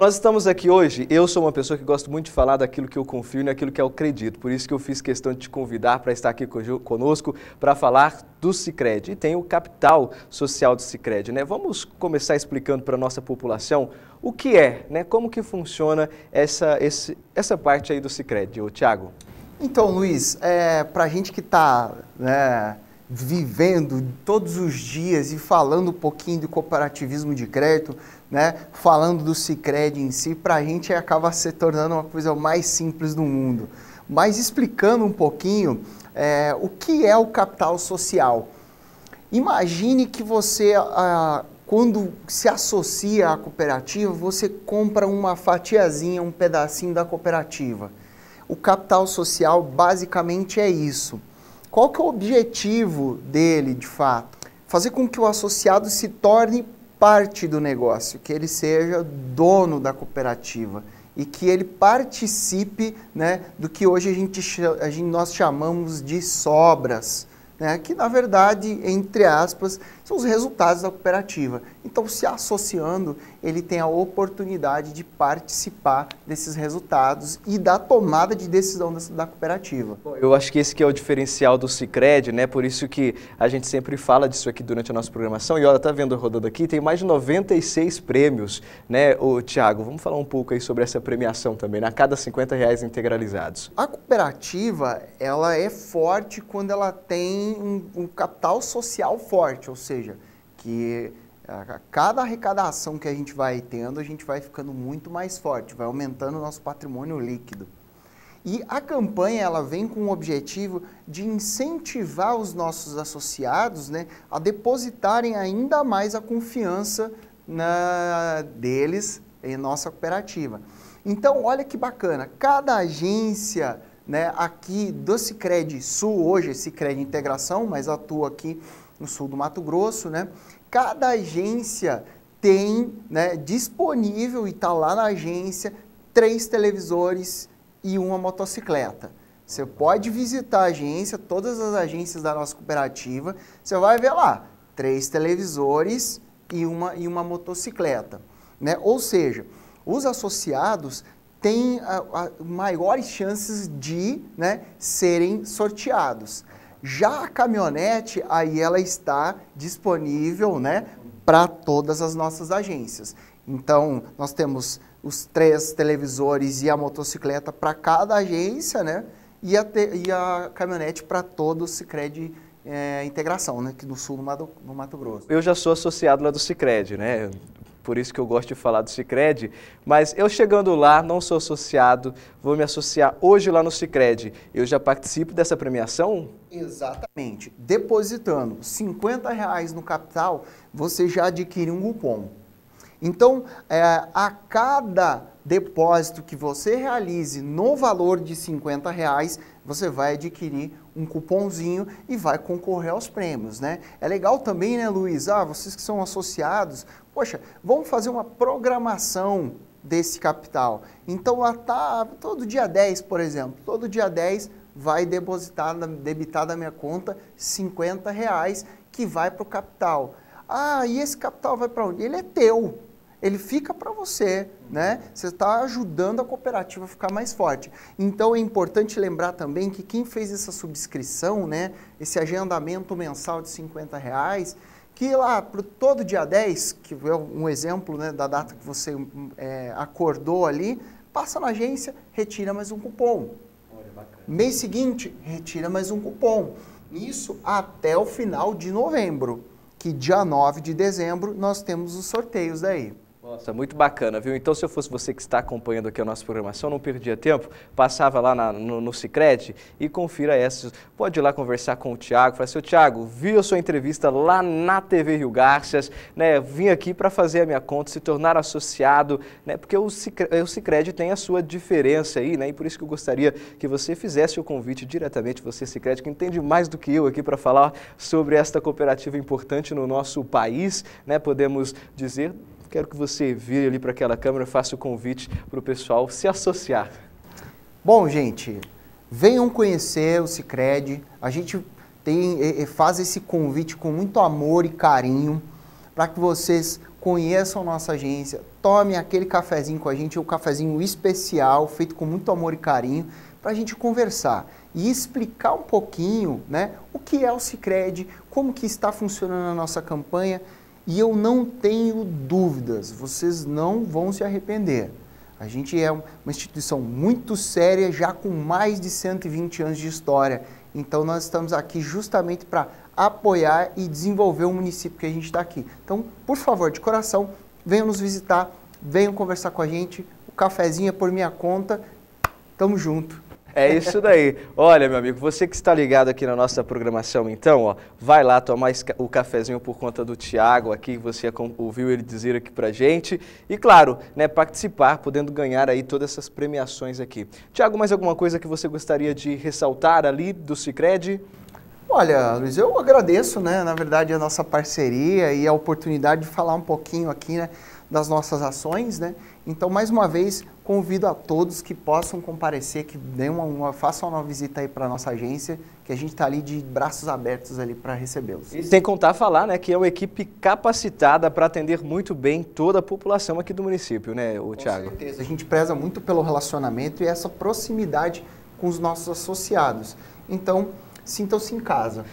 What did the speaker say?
Nós estamos aqui hoje. Eu sou uma pessoa que gosto muito de falar daquilo que eu confio e daquilo que eu acredito. Por isso que eu fiz questão de te convidar para estar aqui conosco para falar do Sicredi. E tem o capital social do Sicredi, né? Vamos começar explicando para a nossa população o que é, né? Como que funciona essa, esse, essa parte aí do Sicredi, Tiago? Então, Luiz, é, para a gente que está né, vivendo todos os dias e falando um pouquinho do cooperativismo de crédito, né, falando do Cicred em si, para a gente acaba se tornando uma coisa mais simples do mundo. Mas explicando um pouquinho é, o que é o capital social. Imagine que você, ah, quando se associa à cooperativa, você compra uma fatiazinha, um pedacinho da cooperativa. O capital social basicamente é isso. Qual que é o objetivo dele, de fato? Fazer com que o associado se torne parte do negócio, que ele seja dono da cooperativa e que ele participe né, do que hoje a gente, a gente, nós chamamos de sobras, né, que na verdade, entre aspas, são os resultados da cooperativa. Então, se associando, ele tem a oportunidade de participar desses resultados e da tomada de decisão da, da cooperativa. Eu acho que esse que é o diferencial do Cicred, né? Por isso que a gente sempre fala disso aqui durante a nossa programação. E olha, tá vendo rodando aqui, tem mais de 96 prêmios, né? O Tiago, vamos falar um pouco aí sobre essa premiação também, né? a cada 50 reais integralizados. A cooperativa, ela é forte quando ela tem um, um capital social forte, ou seja, seja, que a cada arrecadação que a gente vai tendo, a gente vai ficando muito mais forte, vai aumentando o nosso patrimônio líquido. E a campanha ela vem com o objetivo de incentivar os nossos associados né, a depositarem ainda mais a confiança na, deles em nossa cooperativa. Então, olha que bacana, cada agência né, aqui do Cicred Sul, hoje Cicred é Integração, mas atua aqui no sul do Mato Grosso, né? Cada agência tem né, disponível e está lá na agência três televisores e uma motocicleta. Você pode visitar a agência, todas as agências da nossa cooperativa, você vai ver lá três televisores e uma, e uma motocicleta. Né? Ou seja, os associados têm a, a maiores chances de né, serem sorteados. Já a caminhonete, aí ela está disponível né, para todas as nossas agências. Então, nós temos os três televisores e a motocicleta para cada agência, né? E a, te, e a caminhonete para todo o Cicred é, eh, Integração, né? Aqui no sul no Mato, no Mato Grosso. Eu já sou associado lá do Cicred, né? por isso que eu gosto de falar do Cicred, mas eu chegando lá, não sou associado, vou me associar hoje lá no Cicred, eu já participo dessa premiação? Exatamente. Depositando 50 reais no capital, você já adquire um cupom. Então, é, a cada depósito que você realize no valor de 50 reais, você vai adquirir um cupomzinho e vai concorrer aos prêmios, né? É legal também, né, Luiz? Ah, vocês que são associados, poxa, vamos fazer uma programação desse capital. Então, lá tá, todo dia 10, por exemplo, todo dia 10 vai depositar, debitar da minha conta 50 reais que vai para o capital. Ah, e esse capital vai para onde? Ele é teu ele fica para você, né? Você está ajudando a cooperativa a ficar mais forte. Então é importante lembrar também que quem fez essa subscrição, né? Esse agendamento mensal de 50 reais, que lá pro, todo dia 10, que é um exemplo né, da data que você é, acordou ali, passa na agência, retira mais um cupom. Olha, bacana. Mês seguinte, retira mais um cupom. Isso até o final de novembro, que dia 9 de dezembro nós temos os sorteios daí. Nossa, muito bacana, viu? Então, se eu fosse você que está acompanhando aqui a nossa programação, não perdia tempo, passava lá na, no, no Cicred e confira essas. Pode ir lá conversar com o Tiago, falar assim, Tiago, viu a sua entrevista lá na TV Rio Garças, né? Vim aqui para fazer a minha conta, se tornar associado, né? Porque o Cicred, eh, o Cicred tem a sua diferença aí, né? E por isso que eu gostaria que você fizesse o convite diretamente, você Cicred, que entende mais do que eu aqui para falar sobre esta cooperativa importante no nosso país, né? Podemos dizer quero que você vire ali para aquela câmera, faça o convite para o pessoal se associar. Bom, gente, venham conhecer o Cicred. A gente tem, faz esse convite com muito amor e carinho para que vocês conheçam nossa agência, tomem aquele cafezinho com a gente, um cafezinho especial, feito com muito amor e carinho, para a gente conversar e explicar um pouquinho né, o que é o Cicred, como que está funcionando a nossa campanha e eu não tenho dúvidas, vocês não vão se arrepender. A gente é uma instituição muito séria, já com mais de 120 anos de história. Então, nós estamos aqui justamente para apoiar e desenvolver o município que a gente está aqui. Então, por favor, de coração, venham nos visitar, venham conversar com a gente. O cafezinho é por minha conta. Tamo junto. É isso daí. Olha, meu amigo, você que está ligado aqui na nossa programação, então, ó, vai lá tomar o cafezinho por conta do Tiago aqui, você ouviu ele dizer aqui pra gente. E claro, né, participar, podendo ganhar aí todas essas premiações aqui. Tiago, mais alguma coisa que você gostaria de ressaltar ali do Cicred? Olha, Luiz, eu agradeço, né, na verdade, a nossa parceria e a oportunidade de falar um pouquinho aqui, né, das nossas ações, né? Então, mais uma vez, convido a todos que possam comparecer, que deem uma, uma façam uma visita aí para a nossa agência, que a gente está ali de braços abertos ali para recebê-los. E sem contar falar, né, que é uma equipe capacitada para atender muito bem toda a população aqui do município, né, o Tiago? Com certeza, a gente preza muito pelo relacionamento e essa proximidade com os nossos associados. Então, sintam-se em casa.